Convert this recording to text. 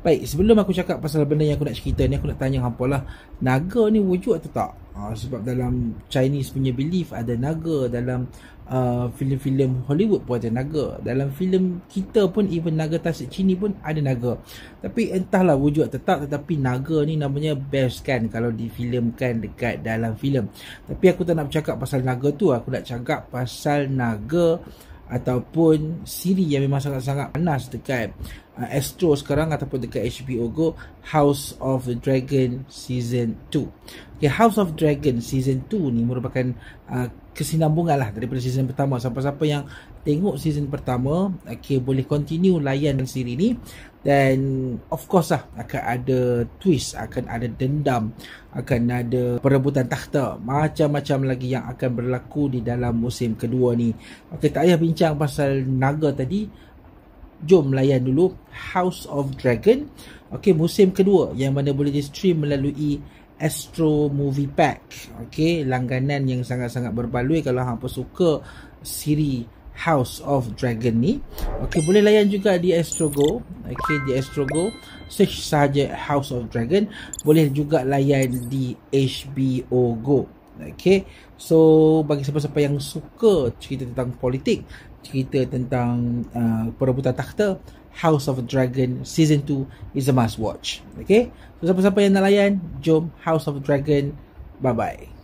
Baik, sebelum aku cakap pasal benda yang aku nak cerita ni, aku nak tanya hampa lah. Naga ni wujud atau tak? Ha, sebab dalam Chinese punya belief ada naga. Dalam uh, filem-filem Hollywood pun ada naga. Dalam filem kita pun, even naga tasik Cina pun ada naga. Tapi entahlah wujud atau tak, tetapi naga ni namanya best kan kalau difilemkan dekat dalam filem. Tapi aku tak nak bercakap pasal naga tu. Aku nak cakap pasal naga ataupun siri yang memang sangat-sangat panas dekat uh, Astro sekarang ataupun dekat HBO Go House of the Dragon Season 2. Okay, House of Dragon Season 2 ni merupakan uh, kesinambungan lah daripada season pertama. Siapa-siapa yang tengok season pertama, okay, boleh continue layan siri ni. Dan of course lah akan ada twist, akan ada dendam, akan ada perebutan takhta Macam-macam lagi yang akan berlaku di dalam musim kedua ni Okay tak payah bincang pasal naga tadi jom layan dulu House of Dragon. Okey, musim kedua yang mana boleh di stream melalui Astro Movie Pack. Okey, langganan yang sangat-sangat berbaloi kalau hangpa suka siri House of Dragon ni. Okey, boleh layan juga di Astro Go. Okey, di Astro Go search saja House of Dragon. Boleh juga layan di HBO Go. Okay, so bagi siapa-siapa yang suka cerita tentang politik, cerita tentang uh, perebutan takhta, House of Dragon Season 2 is a must watch. Okay, so siapa-siapa yang nak layan, jom House of Dragon. Bye-bye.